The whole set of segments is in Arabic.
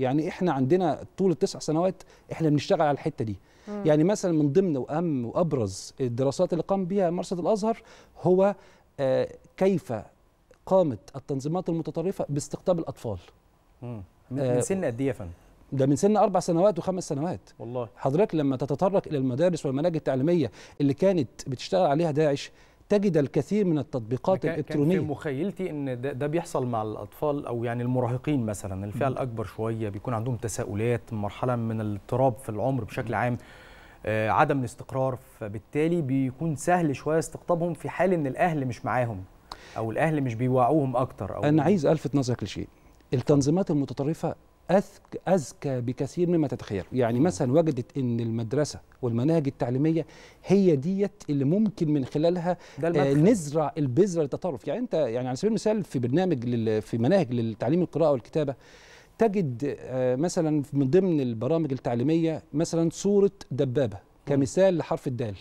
يعني احنا عندنا طول التسع سنوات احنا بنشتغل على الحته دي مم. يعني مثلا من ضمن واهم وابرز الدراسات اللي قام بها مرصد الازهر هو آه كيف قامت التنظيمات المتطرفه باستقطاب الاطفال مم. من آه، سن قد ايه يا فندم ده من سن اربع سنوات وخمس سنوات والله حضرتك لما تتطرق الى المدارس والمناهج التعليميه اللي كانت بتشتغل عليها داعش تجد الكثير من التطبيقات الالكترونيه كان في مخيلتي ان ده, ده بيحصل مع الاطفال او يعني المراهقين مثلا الفئه الاكبر شويه بيكون عندهم تساؤلات مرحله من الاضطراب في العمر بشكل عام آه، عدم الاستقرار فبالتالي بيكون سهل شويه استقطابهم في حال ان الاهل مش معاهم او الاهل مش بيوعوهم اكتر او انا عايز الفت نظرك لشيء التنظيمات المتطرفه أذكى بكثير مما تتخيل يعني مثلا وجدت أن المدرسة والمناهج التعليمية هي ديت اللي ممكن من خلالها آه، نزرع البذرة للتطرف يعني أنت يعني على سبيل المثال في برنامج في مناهج للتعليم القراءة والكتابة تجد آه، مثلا من ضمن البرامج التعليمية مثلا صورة دبابة كمثال لحرف الدال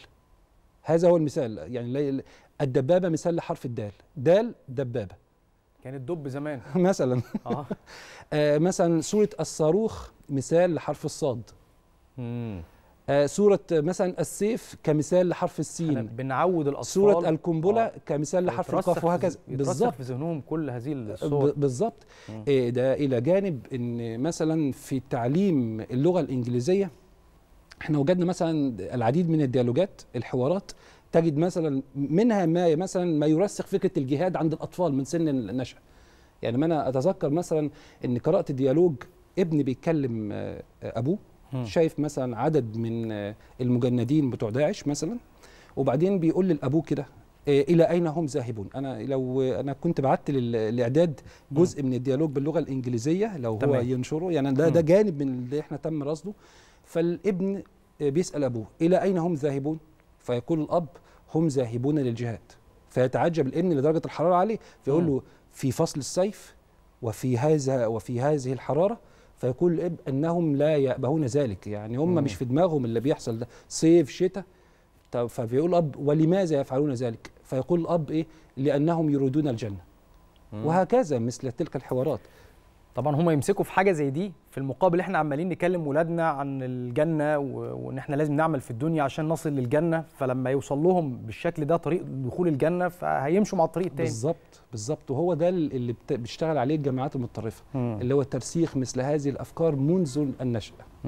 هذا هو المثال يعني الدبابة مثال لحرف الدال دال دبابة كان الدب زمان مثلا آه. آه مثلا سوره الصاروخ مثال لحرف الصاد امم آه سورة مثلا السيف كمثال لحرف السين بنعود الأطفال سورة آه. القنبلة آه. كمثال لحرف القاف وهكذا بالظبط في ذهنهم كل هذه آه، الصور بالظبط آه ده إلى جانب إن مثلا في تعليم اللغة الإنجليزية احنا وجدنا مثلا العديد من الديالوجات الحوارات تجد مثلا منها ما مثلا ما يرسخ فكره الجهاد عند الاطفال من سن النشأ يعني ما انا اتذكر مثلا ان قرات ديالوج ابني بيتكلم آه، ابوه شايف مثلا عدد من آه، المجندين بتوع داعش مثلا وبعدين بيقول للابوه كده آه، الى اين هم ذاهبون انا لو انا كنت بعت للاعداد جزء من الديالوج باللغه الانجليزيه لو تمام. ينشره يعني ده ده جانب من اللي احنا تم رصده فالابن بيسال ابوه الى اين هم ذاهبون فيقول الاب هم ذاهبون للجهاد فيتعجب الابن لدرجه الحراره عليه فيقول له في فصل الصيف وفي هذا وفي هذه الحراره فيقول الاب انهم لا يأبهون ذلك يعني هم مش في دماغهم اللي بيحصل ده صيف شتاء فبيقول الاب ولماذا يفعلون ذلك فيقول الاب ايه لانهم يريدون الجنه وهكذا مثل تلك الحوارات طبعا هم يمسكوا في حاجه زي دي في المقابل احنا عمالين نكلم ولادنا عن الجنه وان احنا لازم نعمل في الدنيا عشان نصل للجنه فلما يوصل لهم بالشكل ده طريق دخول الجنه فهيمشوا مع الطريق التاني بالظبط بالظبط وهو ده اللي بيشتغل عليه الجامعات المتطرفه اللي هو ترسيخ مثل هذه الافكار منذ النشاه